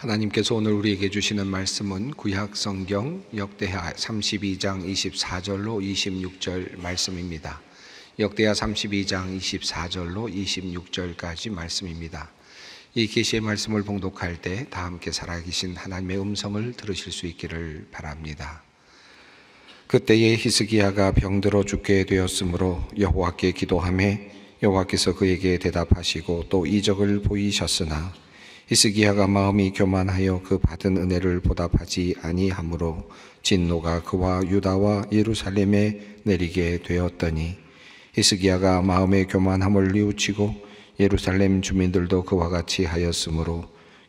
하나님께서 오늘 우리에게 주시는 말씀은 구약 성경 역대하 32장 24절로 26절 말씀입니다. 역대하 32장 24절로 26절까지 말씀입니다. 이 계시의 말씀을 봉독할 때 다 함께 살아계신 하나님의 음성을 들으실 수 있기를 바랍니다. 그때에 히스기야가 병들어 죽게 되었으므로 여호와께 기도함에 여호와께서 그에게 대답하시고 또 이적을 보이셨으나 히스기야가 마음이 교만하여 그 받은 은혜를 보답하지 아니하므로 진노가 그와 유다와 예루살렘에 내리게 되었더니 히스기야가 마음의 교만함을 뉘우치고 예루살렘 주민들도 그와 같이 하였으므로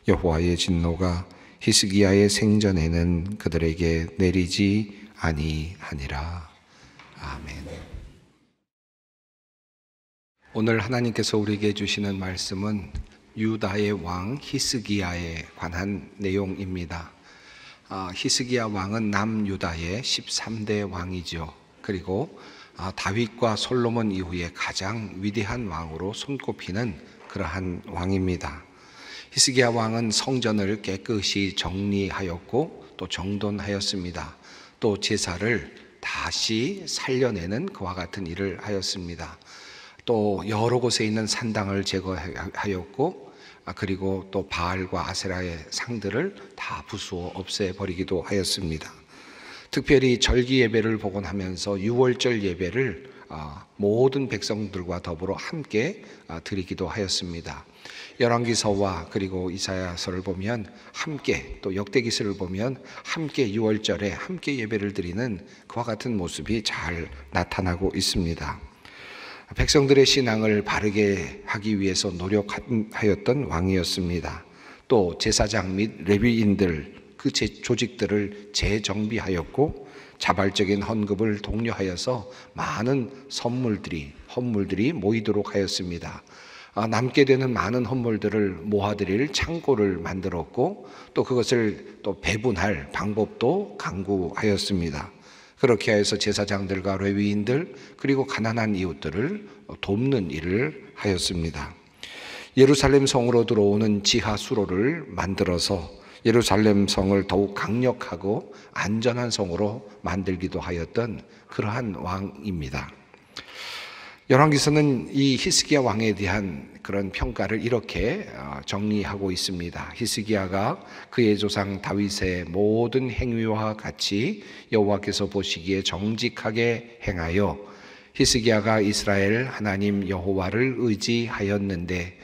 여호와의 진노가 히스기야의 생전에는 그들에게 내리지 아니하니라. 아멘. 오늘 하나님께서 우리에게 주시는 말씀은 유다의 왕 히스기야에 관한 내용입니다. 아, 히스기야 왕은 남유다의 13대 왕이죠. 그리고 아, 다윗과 솔로몬 이후에 가장 위대한 왕으로 손꼽히는 그러한 왕입니다. 히스기야 왕은 성전을 깨끗이 정리하였고 또 정돈하였습니다. 또 제사를 다시 살려내는 그와 같은 일을 하였습니다. 또 여러 곳에 있는 산당을 제거하였고 아, 그리고 또 바알과 아세라의 상들을 다 부수어 없애버리기도 하였습니다. 특별히 절기 예배를 복원하면서 6월절 예배를 아, 모든 백성들과 더불어 함께 아, 드리기도 하였습니다. 열왕기서와 그리고 이사야서를 보면 함께 또 역대기서를 보면 함께 6월절에 함께 예배를 드리는 그와 같은 모습이 잘 나타나고 있습니다. 백성들의 신앙을 바르게 하기 위해서 노력하였던 왕이었습니다. 또 제사장 및 레위인들 그 조직들을 재정비하였고 자발적인 헌금을 독려하여서 많은 선물들이 헌물들이 모이도록 하였습니다. 아, 남게 되는 많은 헌물들을 모아드릴 창고를 만들었고 또 그것을 또 배분할 방법도 강구하였습니다. 그렇게 해서 제사장들과 레위인들 그리고 가난한 이웃들을 돕는 일을 하였습니다. 예루살렘 성으로 들어오는 지하 수로를 만들어서 예루살렘 성을 더욱 강력하고 안전한 성으로 만들기도 하였던 그러한 왕입니다. 열왕기서는 이 히스기야 왕에 대한 그런 평가를 이렇게 어, 정리하고 있습니다. 히스기야가 그의 조상 다윗의 모든 행위와 같이 여호와께서 보시기에 정직하게 행하여 히스기야가 이스라엘 하나님 여호와를 의지하였는데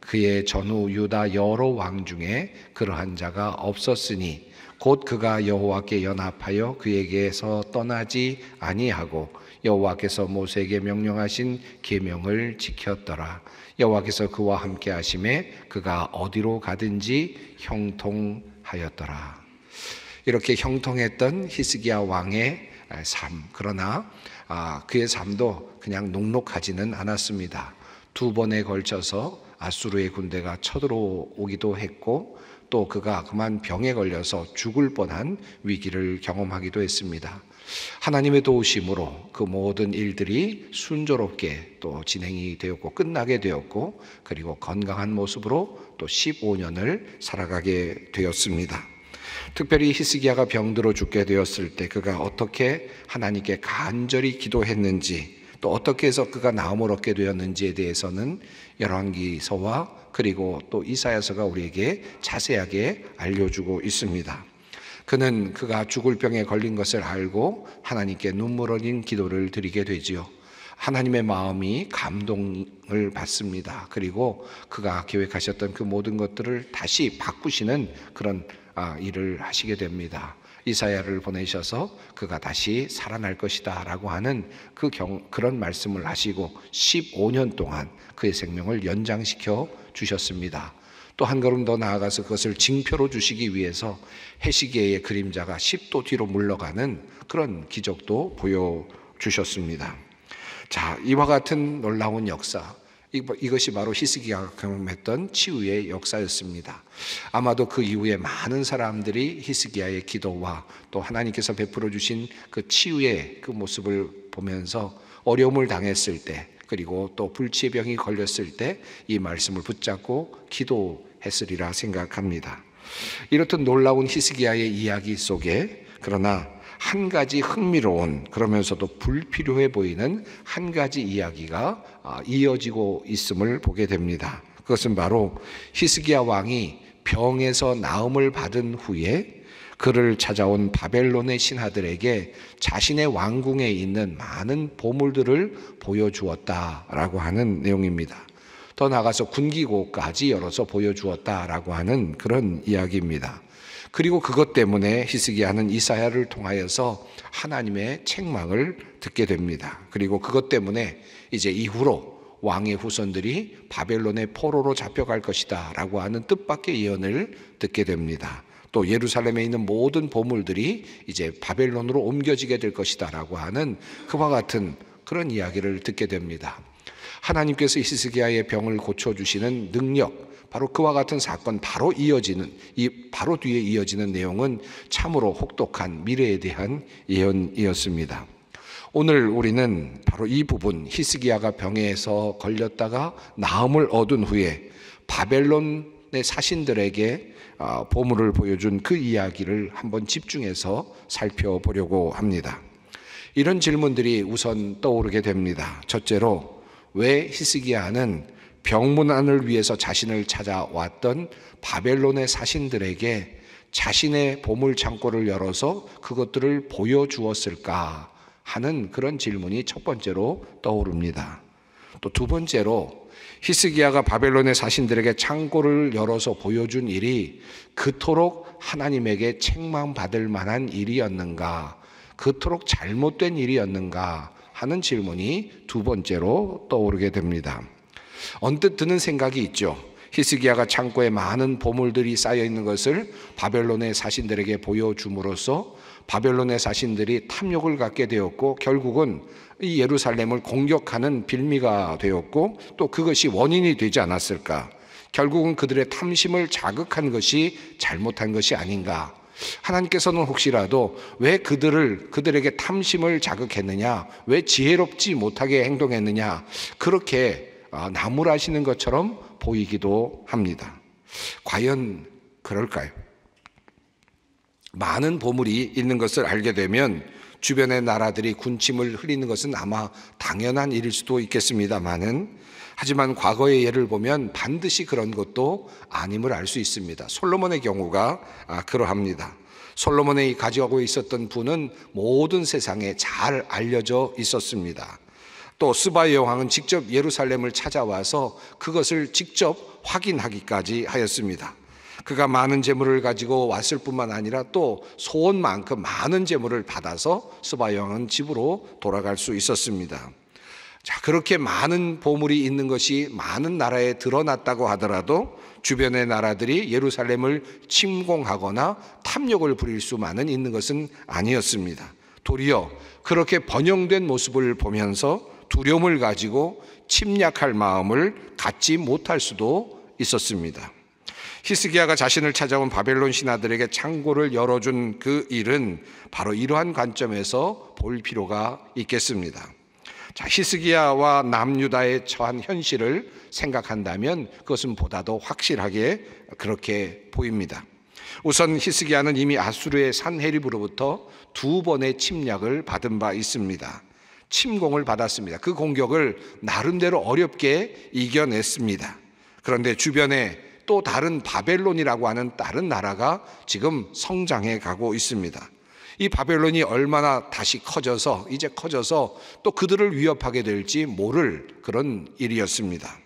그의 전후 유다 여러 왕 중에 그러한 자가 없었으니 곧 그가 여호와께 연합하여 그에게서 떠나지 아니하고 여호와께서 모세에게 명령하신 계명을 지켰더라. 여호와께서 그와 함께 하심에 그가 어디로 가든지 형통하였더라. 이렇게 형통했던 히스기야 왕의 아, 삶 그러나 아, 그의 삶도 그냥 녹록하지는 않았습니다. 두 번에 걸쳐서 아수르의 군대가 쳐들어오기도 했고 또 그가 그만 병에 걸려서 죽을 뻔한 위기를 경험하기도 했습니다. 하나님의 도우심으로 그 모든 일들이 순조롭게 또 진행이 되었고 끝나게 되었고 그리고 건강한 모습으로 또 15년을 살아가게 되었습니다. 특별히 히스기야가 병들어 죽게 되었을 때 그가 어떻게 하나님께 간절히 기도했는지 또 어떻게 해서 그가 나음을 얻게 되었는지에 대해서는 열왕기서와 그리고 또 이사야서가 우리에게 자세하게 알려주고 있습니다. 그는 그가 죽을 병에 걸린 것을 알고 하나님께 눈물 어린 기도를 드리게 되지요. 하나님의 마음이 감동을 받습니다. 그리고 그가 계획하셨던 그 모든 것들을 다시 바꾸시는 그런 아, 일을 하시게 됩니다. 이사야를 보내셔서 그가 다시 살아날 것이다라고 하는 그 경, 그런 말씀을 하시고 15년 동안 그의 생명을 연장시켜 주셨습니다. 또 한 걸음 더 나아가서 그것을 징표로 주시기 위해서 해시계의 그림자가 10도 뒤로 물러가는 그런 기적도 보여 주셨습니다. 자, 이와 같은 놀라운 역사 이것이 바로 히스기야가 경험했던 치유의 역사였습니다. 아마도 그 이후에 많은 사람들이 히스기야의 기도와 또 하나님께서 베풀어 주신 그 치유의 그 모습을 보면서 어려움을 당했을 때 그리고 또 불치병이 걸렸을 때 이 말씀을 붙잡고 기도했으리라 생각합니다. 이렇듯 놀라운 히스기야의 이야기 속에 그러나 한 가지 흥미로운 그러면서도 불필요해 보이는 한 가지 이야기가 아, 이어지고 있음을 보게 됩니다. 그것은 바로 히스기야 왕이 병에서 나음을 받은 후에 그를 찾아온 바벨론의 신하들에게 자신의 왕궁에 있는 많은 보물들을 보여주었다라고 하는 내용입니다. 더 나가서 군기고까지 열어서 보여주었다라고 하는 그런 이야기입니다. 그리고 그것 때문에 히스기야는 이사야를 통하여서 하나님의 책망을 듣게 됩니다. 그리고 그것 때문에 이제 이후로 왕의 후손들이 바벨론의 포로로 잡혀갈 것이다라고 하는 뜻밖의 예언을 듣게 됩니다. 또 예루살렘에 있는 모든 보물들이 이제 바벨론으로 옮겨지게 될 것이다라고 하는 그와 같은 그런 이야기를 듣게 됩니다. 하나님께서 히스기야의 병을 고쳐 주시는 능력 바로 그와 같은 사건 바로 이어지는 이 바로 뒤에 이어지는 내용은 참으로 혹독한 미래에 대한 예언이었습니다. 오늘 우리는 바로 이 부분 히스기야가 병에서 걸렸다가 나음을 얻은 후에 바벨론의 사신들에게 아, 보물을 보여준 그 이야기를 한번 집중해서 살펴보려고 합니다. 이런 질문들이 우선 떠오르게 됩니다. 첫째로 왜 히스기야는 병문안을 위해서 자신을 찾아왔던 바벨론의 사신들에게 자신의 보물 창고를 열어서 그것들을 보여주었을까 하는 그런 질문이 첫 번째로 떠오릅니다. 또 두 번째로 히스기야가 바벨론의 사신들에게 창고를 열어서 보여준 일이 그토록 하나님에게 책망받을 만한 일이었는가, 그토록 잘못된 일이었는가 하는 질문이 두 번째로 떠오르게 됩니다. 언뜻 드는 생각이 있죠. 히스기야가 창고에 많은 보물들이 쌓여 있는 것을 바벨론의 사신들에게 보여줌으로써 바벨론의 사신들이 탐욕을 갖게 되었고 결국은 이 예루살렘을 공격하는 빌미가 되었고 또 그것이 원인이 되지 않았을까. 결국은 그들의 탐심을 자극한 것이 잘못한 것이 아닌가. 하나님께서는 혹시라도 왜 그들을 그들에게 탐심을 자극했느냐, 왜 지혜롭지 못하게 행동했느냐, 그렇게 아, 나무라시는 것처럼 보이기도 합니다. 과연 그럴까요? 많은 보물이 있는 것을 알게 되면 주변의 나라들이 군침을 흘리는 것은 아마 당연한 일일 수도 있겠습니다만은 하지만 과거의 예를 보면 반드시 그런 것도 아님을 알 수 있습니다. 솔로몬의 경우가 아, 그러합니다. 솔로몬이 가지고 있었던 부는 모든 세상에 잘 알려져 있었습니다. 또 스바이 왕은 직접 예루살렘을 찾아와서 그것을 직접 확인하기까지 하였습니다. 그가 많은 재물을 가지고 왔을 뿐만 아니라 또 소원만큼 많은 재물을 받아서 스바이 왕은 집으로 돌아갈 수 있었습니다. 자, 그렇게 많은 보물이 있는 것이 많은 나라에 드러났다고 하더라도 주변의 나라들이 예루살렘을 침공하거나 탐욕을 부릴 수만은 있는 것은 아니었습니다. 도리어 그렇게 번영된 모습을 보면서 두려움을 가지고 침략할 마음을 갖지 못할 수도 있었습니다. 히스기야가 자신을 찾아온 바벨론 신하들에게 창고를 열어준 그 일은 바로 이러한 관점에서 볼 필요가 있겠습니다. 자, 히스기야와 남유다의 처한 현실을 생각한다면 그것은 보다 더 확실하게 그렇게 보입니다. 우선 히스기야는 이미 아수르의 산해립으로부터두 번의 침략을 받은 바 있습니다. 침공을 받았습니다. 그 공격을 나름대로 어렵게 이겨냈습니다. 그런데 주변에 또 다른 바벨론이라고 하는 다른 나라가 지금 성장해 가고 있습니다. 이 바벨론이 얼마나 다시 커져서 이제 커져서 또 그들을 위협하게 될지 모를 그런 일이었습니다.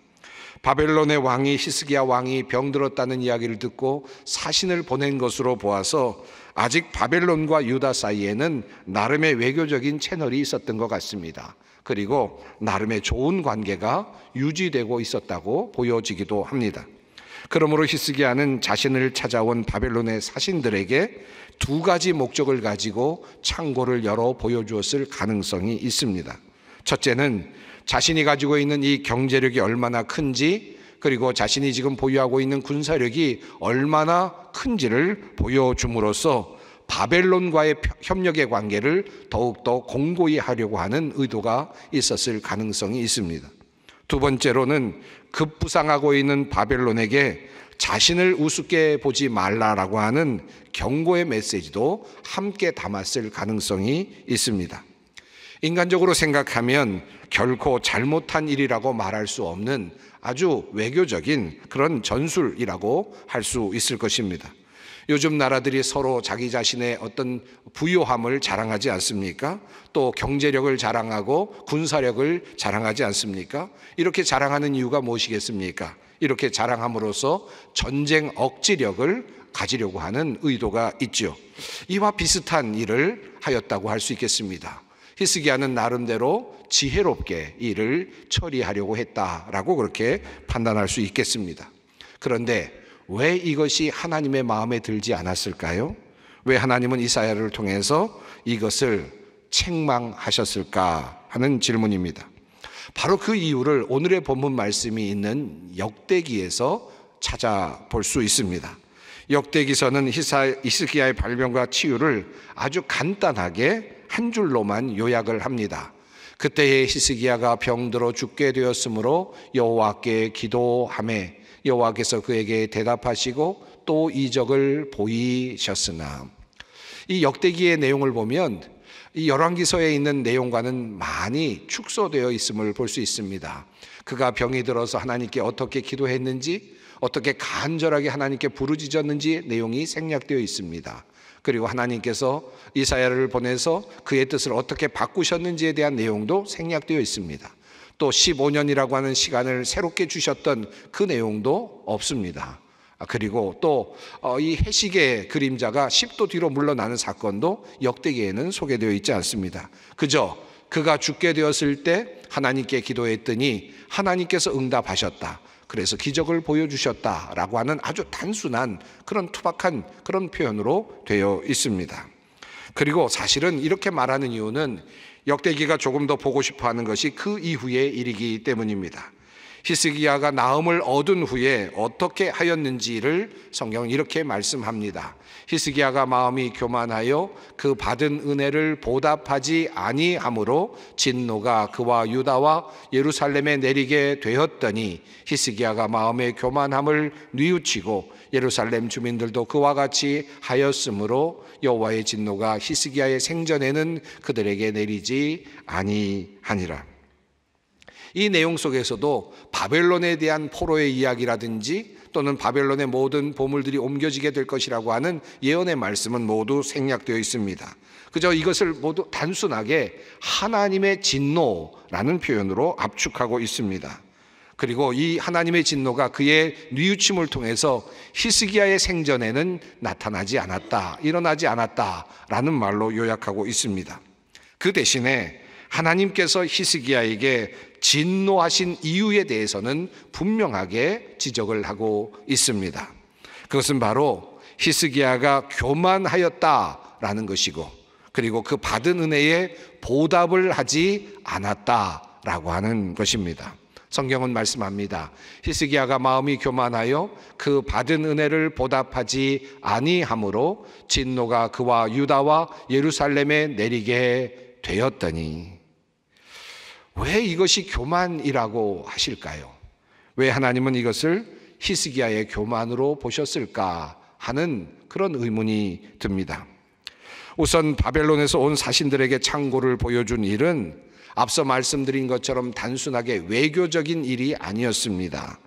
바벨론의 왕이 히스기야 왕이 병들었다는 이야기를 듣고 사신을 보낸 것으로 보아서 아직 바벨론과 유다 사이에는 나름의 외교적인 채널이 있었던 것 같습니다. 그리고 나름의 좋은 관계가 유지되고 있었다고 보여지기도 합니다. 그러므로 히스기야는 자신을 찾아온 바벨론의 사신들에게 두 가지 목적을 가지고 창고를 열어 보여주었을 가능성이 있습니다. 첫째는 자신이 가지고 있는 이 경제력이 얼마나 큰지 그리고 자신이 지금 보유하고 있는 군사력이 얼마나 큰지를 보여줌으로써 바벨론과의 협력의 관계를 더욱더 공고히 하려고 하는 의도가 있었을 가능성이 있습니다. 두 번째로는 급부상하고 있는 바벨론에게 자신을 우습게 보지 말라라고 하는 경고의 메시지도 함께 담았을 가능성이 있습니다. 인간적으로 생각하면 결코 잘못한 일이라고 말할 수 없는 아주 외교적인 그런 전술이라고 할 수 있을 것입니다. 요즘 나라들이 서로 자기 자신의 어떤 부유함을 자랑하지 않습니까? 또 경제력을 자랑하고 군사력을 자랑하지 않습니까? 이렇게 자랑하는 이유가 무엇이겠습니까? 이렇게 자랑함으로써 전쟁 억지력을 가지려고 하는 의도가 있죠. 이와 비슷한 일을 하였다고 할 수 있겠습니다. 히스기야는 나름대로 지혜롭게 일을 처리하려고 했다라고 그렇게 판단할 수 있겠습니다. 그런데 왜 이것이 하나님의 마음에 들지 않았을까요? 왜 하나님은 이사야를 통해서 이것을 책망하셨을까 하는 질문입니다. 바로 그 이유를 오늘의 본문 말씀이 있는 역대기에서 찾아볼 수 있습니다. 역대기서는 히스기야의 발명과 치유를 아주 간단하게 한 줄로만 요약을 합니다. 그때에 히스기야가 병들어 죽게 되었으므로 여호와께 기도함에 여호와께서 그에게 대답하시고 또 이적을 보이셨으나 이 역대기의 내용을 보면 이 열왕기서에 있는 내용과는 많이 축소되어 있음을 볼 수 있습니다. 그가 병이 들어서 하나님께 어떻게 기도했는지 어떻게 간절하게 하나님께 부르짖었는지 내용이 생략되어 있습니다. 그리고 하나님께서 이사야를 보내서 그의 뜻을 어떻게 바꾸셨는지에 대한 내용도 생략되어 있습니다. 또 15년이라고 하는 시간을 새롭게 주셨던 그 내용도 없습니다. 아, 그리고 또이 어, 해식의 그림자가 10도 뒤로 물러나는 사건도 역대기에는 소개되어 있지 않습니다. 그저 그가 죽게 되었을 때 하나님께 기도했더니 하나님께서 응답하셨다. 그래서 기적을 보여주셨다라고 하는 아주 단순한 그런 투박한 그런 표현으로 되어 있습니다. 그리고 사실은 이렇게 말하는 이유는 역대기가 조금 더 보고 싶어 하는 것이 그 이후의 일이기 때문입니다. 히스기야가 나음을 얻은 후에 어떻게 하였는지를 성경은 이렇게 말씀합니다. 히스기야가 마음이 교만하여 그 받은 은혜를 보답하지 아니하므로 진노가 그와 유다와 예루살렘에 내리게 되었더니 히스기야가 마음의 교만함을 뉘우치고 예루살렘 주민들도 그와 같이 하였으므로 여호와의 진노가 히스기야의 생전에는 그들에게 내리지 아니하니라. 이 내용 속에서도 바벨론에 대한 포로의 이야기라든지 또는 바벨론의 모든 보물들이 옮겨지게 될 것이라고 하는 예언의 말씀은 모두 생략되어 있습니다. 그저 이것을 모두 단순하게 하나님의 진노라는 표현으로 압축하고 있습니다. 그리고 이 하나님의 진노가 그의 뉘우침을 통해서 히스기야의 생전에는 나타나지 않았다, 일어나지 않았다라는 말로 요약하고 있습니다. 그 대신에 하나님께서 히스기야에게 진노하신 이유에 대해서는 분명하게 지적을 하고 있습니다. 그것은 바로 히스기야가 교만하였다라는 것이고 그리고 그 받은 은혜에 보답을 하지 않았다라고 하는 것입니다. 성경은 말씀합니다. 히스기야가 마음이 교만하여 그 받은 은혜를 보답하지 아니하므로 진노가 그와 유다와 예루살렘에 내리게 되었더니 왜 이것이 교만이라고 하실까요? 왜 하나님은 이것을 히스기야의 교만으로 보셨을까 하는 그런 의문이 듭니다. 우선 바벨론에서 온 사신들에게 창고를 보여준 일은 앞서 말씀드린 것처럼 단순하게 외교적인 일이 아니었습니다.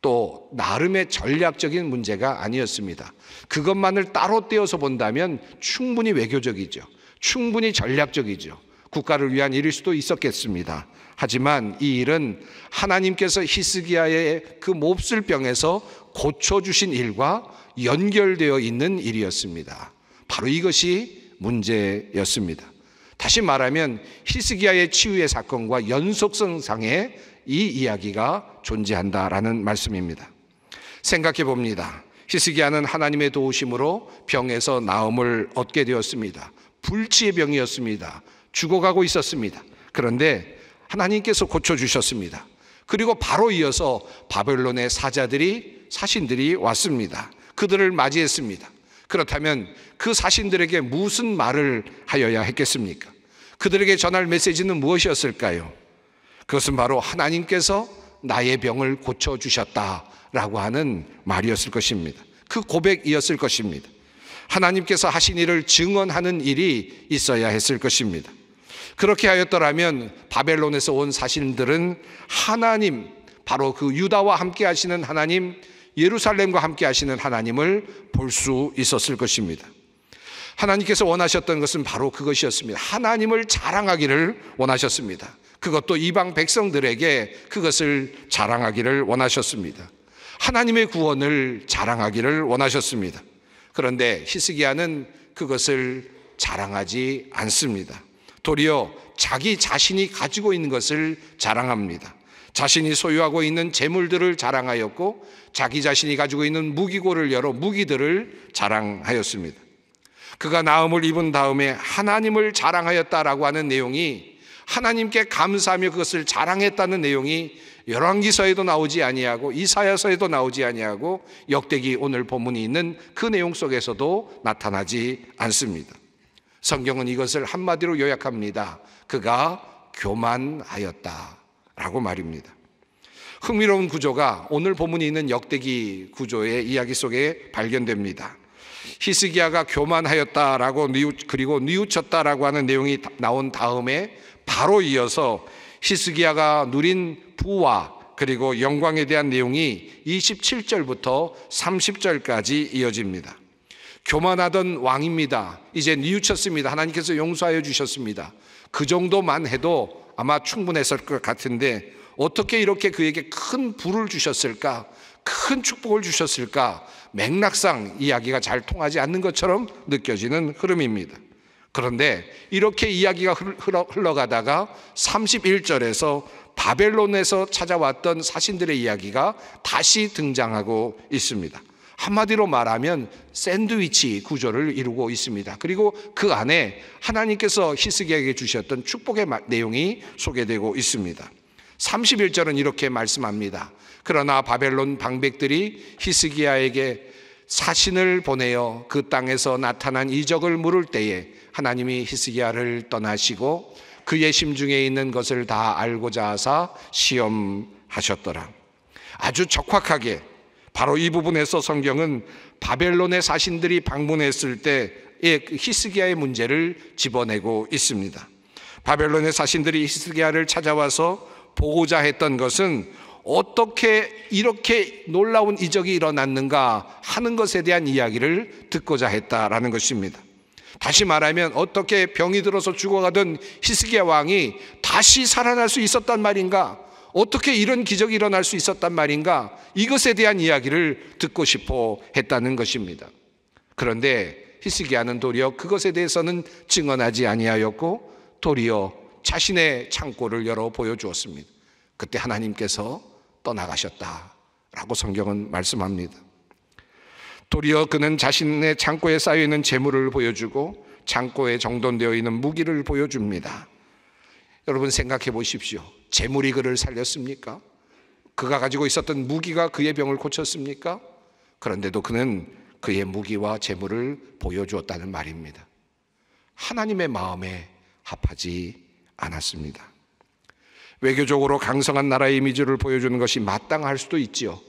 또 나름의 전략적인 문제가 아니었습니다. 그것만을 따로 떼어서 본다면 충분히 외교적이죠. 충분히 전략적이죠. 국가를 위한 일일 수도 있었겠습니다. 하지만 이 일은 하나님께서 히스기야의 그 몹쓸 병에서 고쳐주신 일과 연결되어 있는 일이었습니다. 바로 이것이 문제였습니다. 다시 말하면 히스기야의 치유의 사건과 연속성상의 이 이야기가 존재한다라는 말씀입니다. 생각해 봅니다. 히스기야는 하나님의 도우심으로 병에서 나음을 얻게 되었습니다. 불치의 병이었습니다. 죽어가고 있었습니다. 그런데 하나님께서 고쳐주셨습니다. 그리고 바로 이어서 바벨론의 사자들이 사신들이 왔습니다. 그들을 맞이했습니다. 그렇다면 그 사신들에게 무슨 말을 하여야 했겠습니까? 그들에게 전할 메시지는 무엇이었을까요? 그것은 바로 하나님께서 나의 병을 고쳐주셨다라고 하는 말이었을 것입니다. 그 고백이었을 것입니다. 하나님께서 하신 일을 증언하는 일이 있어야 했을 것입니다. 그렇게 하였더라면 바벨론에서 온 사신들은 하나님, 바로 그 유다와 함께 하시는 하나님, 예루살렘과 함께 하시는 하나님을 볼 수 있었을 것입니다. 하나님께서 원하셨던 것은 바로 그것이었습니다. 하나님을 자랑하기를 원하셨습니다. 그것도 이방 백성들에게 그것을 자랑하기를 원하셨습니다. 하나님의 구원을 자랑하기를 원하셨습니다. 그런데 히스기야는 그것을 자랑하지 않습니다. 도리어 자기 자신이 가지고 있는 것을 자랑합니다. 자신이 소유하고 있는 재물들을 자랑하였고 자기 자신이 가지고 있는 무기고를 열어 무기들을 자랑하였습니다. 그가 나음을 입은 다음에 하나님을 자랑하였다라고 하는 내용이 하나님께 감사하며 그것을 자랑했다는 내용이 열왕기서에도 나오지 아니하고 이사야서에도 나오지 아니하고 역대기 오늘 본문이 있는 그 내용 속에서도 나타나지 않습니다. 성경은 이것을 한마디로 요약합니다. 그가 교만하였다. 라고 말입니다. 흥미로운 구조가 오늘 본문이 있는 역대기 구조의 이야기 속에 발견됩니다. 히스기야가 교만하였다라고 그리고 뉘우쳤다라고 하는 내용이 나온 다음에 바로 이어서 히스기야가 누린 부와 그리고 영광에 대한 내용이 27절부터 30절까지 이어집니다. 교만하던 왕입니다. 이제 뉘우쳤습니다. 하나님께서 용서하여 주셨습니다. 그 정도만 해도 아마 충분했을 것 같은데 어떻게 이렇게 그에게 큰 불을 주셨을까? 큰 축복을 주셨을까? 맥락상 이야기가 잘 통하지 않는 것처럼 느껴지는 흐름입니다. 그런데 이렇게 이야기가 흘러가다가 31절에서 바벨론에서 찾아왔던 사신들의 이야기가 다시 등장하고 있습니다. 한마디로 말하면 샌드위치 구조를 이루고 있습니다. 그리고 그 안에 하나님께서 히스기야에게 주셨던 축복의 내용이 소개되고 있습니다. 31절은 이렇게 말씀합니다. 그러나 바벨론 방백들이 히스기야에게 사신을 보내어 그 땅에서 나타난 이적을 물을 때에 하나님이 히스기야를 떠나시고 그의 심중에 있는 것을 다 알고자 하사 시험하셨더라. 아주 적확하게 바로 이 부분에서 성경은 바벨론의 사신들이 방문했을 때의 그 히스기야의 문제를 집어내고 있습니다. 바벨론의 사신들이 히스기야를 찾아와서 보고자 했던 것은 어떻게 이렇게 놀라운 이적이 일어났는가 하는 것에 대한 이야기를 듣고자 했다라는 것입니다. 다시 말하면 어떻게 병이 들어서 죽어가던 히스기야 왕이 다시 살아날 수 있었단 말인가? 어떻게 이런 기적이 일어날 수 있었단 말인가? 이것에 대한 이야기를 듣고 싶어 했다는 것입니다. 그런데 히스기야는 도리어 그것에 대해서는 증언하지 아니하였고 도리어 자신의 창고를 열어 보여주었습니다. 그때 하나님께서 떠나가셨다라고 성경은 말씀합니다. 도리어 그는 자신의 창고에 쌓여 있는 재물을 보여주고 창고에 정돈되어 있는 무기를 보여줍니다. 여러분 생각해 보십시오. 재물이 그를 살렸습니까? 그가 가지고 있었던 무기가 그의 병을 고쳤습니까? 그런데도 그는 그의 무기와 재물을 보여주었다는 말입니다. 하나님의 마음에 합하지 않았습니다. 외교적으로 강성한 나라의 이미지를 보여주는 것이 마땅할 수도 있지요.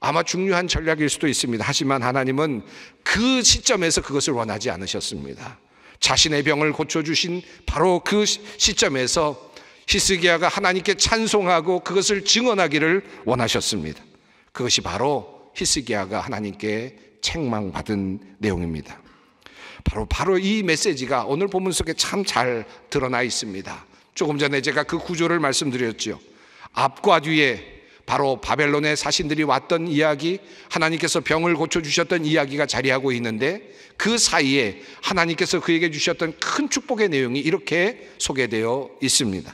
아마 중요한 전략일 수도 있습니다. 하지만 하나님은 그 시점에서 그것을 원하지 않으셨습니다. 자신의 병을 고쳐주신 바로 그 시점에서 히스기야가 하나님께 찬송하고 그것을 증언하기를 원하셨습니다. 그것이 바로 히스기야가 하나님께 책망받은 내용입니다. 바로 바로 이 메시지가 오늘 본문 속에 참 잘 드러나 있습니다. 조금 전에 제가 그 구조를 말씀드렸죠. 앞과 뒤에 바로 바벨론의 사신들이 왔던 이야기, 하나님께서 병을 고쳐 주셨던 이야기가 자리하고 있는데 그 사이에 하나님께서 그에게 주셨던 큰 축복의 내용이 이렇게 소개되어 있습니다.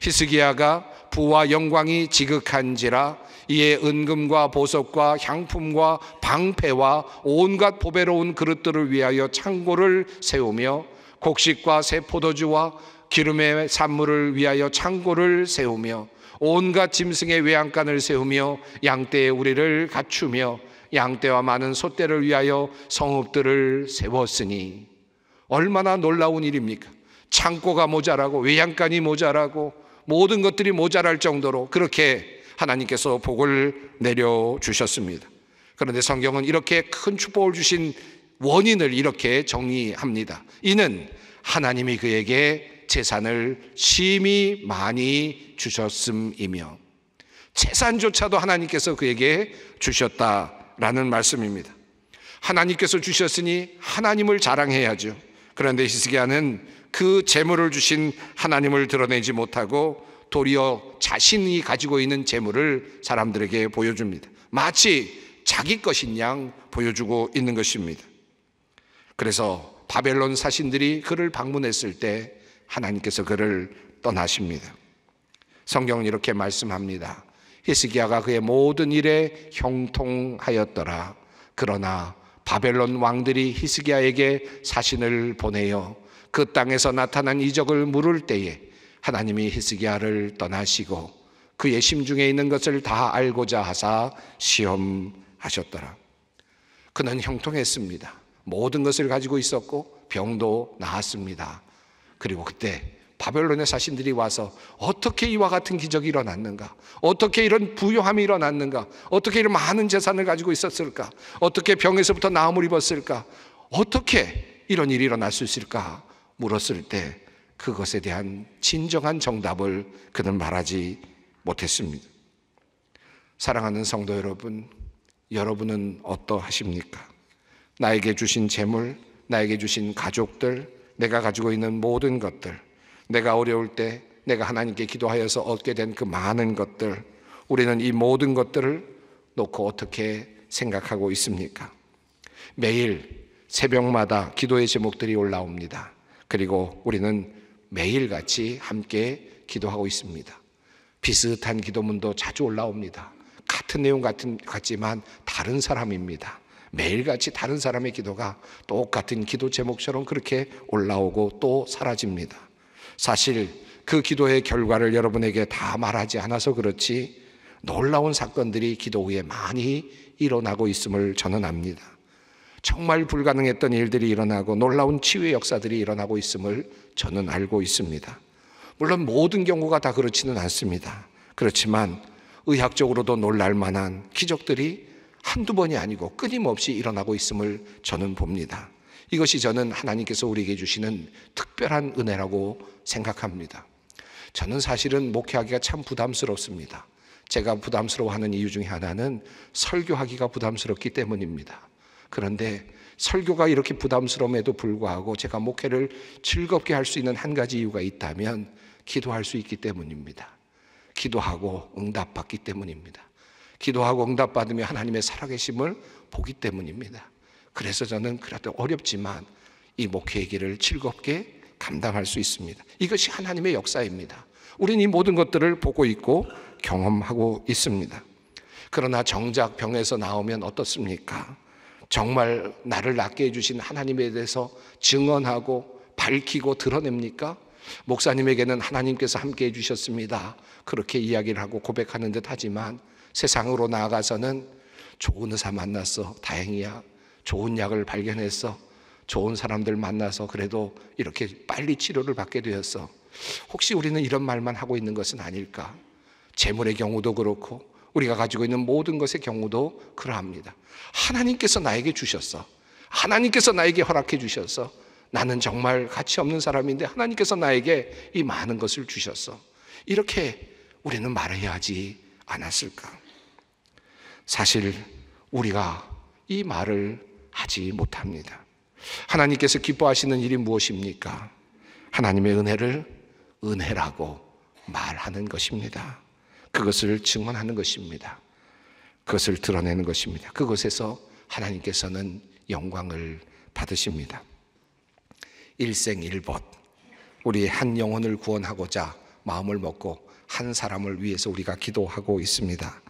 히스기야가 부와 영광이 지극한지라 이에 은금과 보석과 향품과 방패와 온갖 보배로운 그릇들을 위하여 창고를 세우며 곡식과 새 포도주와 기름의 산물을 위하여 창고를 세우며 온갖 짐승의 외양간을 세우며 양떼의 우리를 갖추며 양떼와 많은 소떼를 위하여 성읍들을 세웠으니 얼마나 놀라운 일입니까? 창고가 모자라고 외양간이 모자라고 모든 것들이 모자랄 정도로 그렇게 하나님께서 복을 내려 주셨습니다. 그런데 성경은 이렇게 큰 축복을 주신 원인을 이렇게 정리합니다. 이는 하나님이 그에게 재산을 심히 많이 주셨음이며 재산조차도 하나님께서 그에게 주셨다라는 말씀입니다. 하나님께서 주셨으니 하나님을 자랑해야죠. 그런데 히스기야는 그 재물을 주신 하나님을 드러내지 못하고 도리어 자신이 가지고 있는 재물을 사람들에게 보여줍니다. 마치 자기 것인 양 보여주고 있는 것입니다. 그래서 바벨론 사신들이 그를 방문했을 때 하나님께서 그를 떠나십니다. 성경은 이렇게 말씀합니다. 히스기야가 그의 모든 일에 형통하였더라. 그러나 바벨론 왕들이 히스기야에게 사신을 보내어 그 땅에서 나타난 이적을 물을 때에 하나님이 히스기야를 떠나시고 그의 심중에 있는 것을 다 알고자 하사 시험하셨더라. 그는 형통했습니다. 모든 것을 가지고 있었고 병도 나았습니다. 그리고 그때 바벨론의 사신들이 와서 어떻게 이와 같은 기적이 일어났는가? 어떻게 이런 부요함이 일어났는가? 어떻게 이런 많은 재산을 가지고 있었을까? 어떻게 병에서부터 나음을 입었을까? 어떻게 이런 일이 일어날 수 있을까? 물었을 때 그것에 대한 진정한 정답을 그는 말하지 못했습니다. 사랑하는 성도 여러분, 여러분은 어떠하십니까? 나에게 주신 재물, 나에게 주신 가족들, 내가 가지고 있는 모든 것들, 내가 어려울 때 내가 하나님께 기도하여서 얻게 된 그 많은 것들, 우리는 이 모든 것들을 놓고 어떻게 생각하고 있습니까? 매일 새벽마다 기도의 제목들이 올라옵니다. 그리고 우리는 매일같이 함께 기도하고 있습니다. 비슷한 기도문도 자주 올라옵니다. 같은 내용 같은, 같지만 다른 사람입니다. 매일같이 다른 사람의 기도가 똑같은 기도 제목처럼 그렇게 올라오고 또 사라집니다. 사실 그 기도의 결과를 여러분에게 다 말하지 않아서 그렇지 놀라운 사건들이 기도 후에 많이 일어나고 있음을 저는 압니다. 정말 불가능했던 일들이 일어나고 놀라운 치유의 역사들이 일어나고 있음을 저는 알고 있습니다. 물론 모든 경우가 다 그렇지는 않습니다. 그렇지만 의학적으로도 놀랄 만한 기적들이 한두 번이 아니고 끊임없이 일어나고 있음을 저는 봅니다. 이것이 저는 하나님께서 우리에게 주시는 특별한 은혜라고 생각합니다. 저는 사실은 목회하기가 참 부담스럽습니다. 제가 부담스러워하는 이유 중에 하나는 설교하기가 부담스럽기 때문입니다. 그런데 설교가 이렇게 부담스러움에도 불구하고 제가 목회를 즐겁게 할 수 있는 한 가지 이유가 있다면 기도할 수 있기 때문입니다. 기도하고 응답받기 때문입니다. 기도하고 응답받으며 하나님의 살아계심을 보기 때문입니다. 그래서 저는 그래도 어렵지만 이 목회의 길을 즐겁게 감당할 수 있습니다. 이것이 하나님의 역사입니다. 우린 이 모든 것들을 보고 있고 경험하고 있습니다. 그러나 정작 병에서 나오면 어떻습니까? 정말 나를 낫게 해주신 하나님에 대해서 증언하고 밝히고 드러냅니까? 목사님에게는 하나님께서 함께 해주셨습니다. 그렇게 이야기를 하고 고백하는 듯 하지만 세상으로 나아가서는 좋은 의사 만났어. 다행이야. 좋은 약을 발견했어. 좋은 사람들 만나서 그래도 이렇게 빨리 치료를 받게 되었어. 혹시 우리는 이런 말만 하고 있는 것은 아닐까? 재물의 경우도 그렇고, 우리가 가지고 있는 모든 것의 경우도 그러합니다. 하나님께서 나에게 주셨어. 하나님께서 나에게 허락해 주셨어. 나는 정말 가치 없는 사람인데 하나님께서 나에게 이 많은 것을 주셨어. 이렇게 우리는 말해야 하지 않았을까? 사실 우리가 이 말을 하지 못합니다. 하나님께서 기뻐하시는 일이 무엇입니까? 하나님의 은혜를 은혜라고 말하는 것입니다. 그것을 증언하는 것입니다. 그것을 드러내는 것입니다. 그곳에서 하나님께서는 영광을 받으십니다. 일생일봇 우리 한 영혼을 구원하고자 마음을 먹고 한 사람을 위해서 우리가 기도하고 있습니다.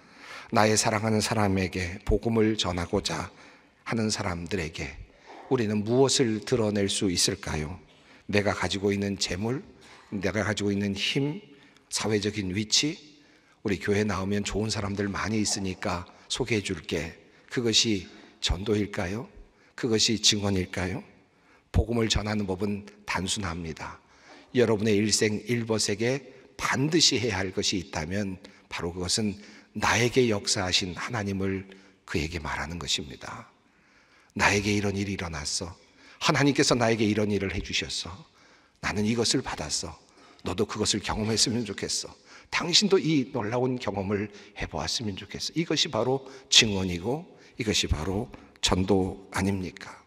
나의 사랑하는 사람에게 복음을 전하고자 하는 사람들에게 우리는 무엇을 드러낼 수 있을까요? 내가 가지고 있는 재물, 내가 가지고 있는 힘, 사회적인 위치, 우리 교회 나오면 좋은 사람들 많이 있으니까 소개해 줄게. 그것이 전도일까요? 그것이 증언일까요? 복음을 전하는 법은 단순합니다. 여러분의 일생 일버색에 반드시 해야 할 것이 있다면 바로 그것은 나에게 역사하신 하나님을 그에게 말하는 것입니다. 나에게 이런 일이 일어났어. 하나님께서 나에게 이런 일을 해주셨어. 나는 이것을 받았어. 너도 그것을 경험했으면 좋겠어. 당신도 이 놀라운 경험을 해보았으면 좋겠어. 이것이 바로 증언이고 이것이 바로 전도 아닙니까?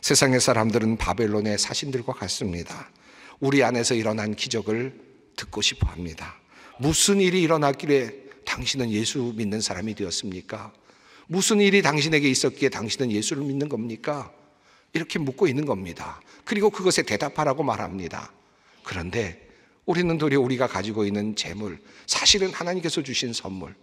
세상의 사람들은 바벨론의 사신들과 같습니다. 우리 안에서 일어난 기적을 듣고 싶어 합니다. 무슨 일이 일어났길래 당신은 예수 믿는 사람이 되었습니까? 무슨 일이 당신에게 있었기에 당신은 예수를 믿는 겁니까? 이렇게 묻고 있는 겁니다. 그리고 그것에 대답하라고 말합니다. 그런데 우리는 도리어 우리가 가지고 있는 재물, 사실은 하나님께서 주신 선물,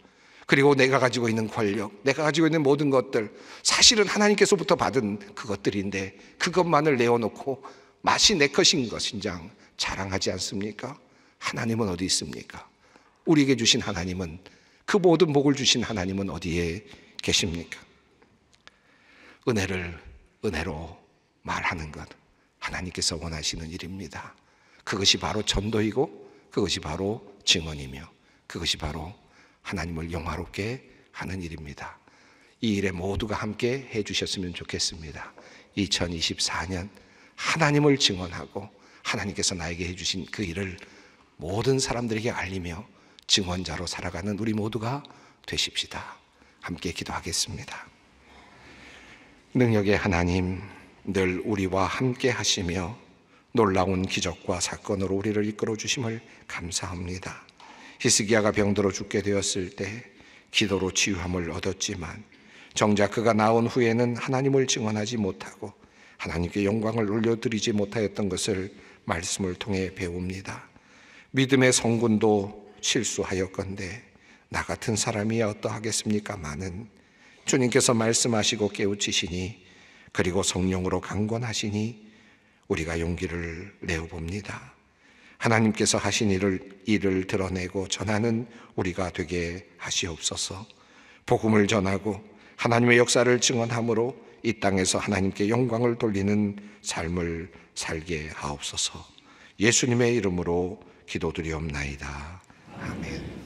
그리고 내가 가지고 있는 권력, 내가 가지고 있는 모든 것들, 사실은 하나님께서부터 받은 그것들인데 그것만을 내어놓고 맛이 내 것인 것인장 자랑하지 않습니까? 하나님은 어디 있습니까? 우리에게 주신 하나님은 그 모든 복을 주신 하나님은 어디에 계십니까? 은혜를 은혜로 말하는 것 하나님께서 원하시는 일입니다. 그것이 바로 전도이고 그것이 바로 증언이며 그것이 바로 하나님을 영화롭게 하는 일입니다. 이 일에 모두가 함께 해 주셨으면 좋겠습니다. 2024년 하나님을 증언하고 하나님께서 나에게 해 주신 그 일을 모든 사람들에게 알리며 증언자로 살아가는 우리 모두가 되십시다. 함께 기도하겠습니다. 능력의 하나님 늘 우리와 함께 하시며 놀라운 기적과 사건으로 우리를 이끌어 주심을 감사합니다. 히스기야가 병들어 죽게 되었을 때 기도로 치유함을 얻었지만 정작 그가 나온 후에는 하나님을 증언하지 못하고 하나님께 영광을 올려드리지 못하였던 것을 말씀을 통해 배웁니다. 믿음의 성군도 실수하였건데 나 같은 사람이야 어떠하겠습니까? 많은 주님께서 말씀하시고 깨우치시니 그리고 성령으로 강권하시니 우리가 용기를 내어 봅니다. 하나님께서 하신 일을 일을 드러내고 전하는 우리가 되게 하시옵소서. 복음을 전하고 하나님의 역사를 증언함으로 이 땅에서 하나님께 영광을 돌리는 삶을 살게 하옵소서. 예수님의 이름으로 기도드리옵나이다. 아멘.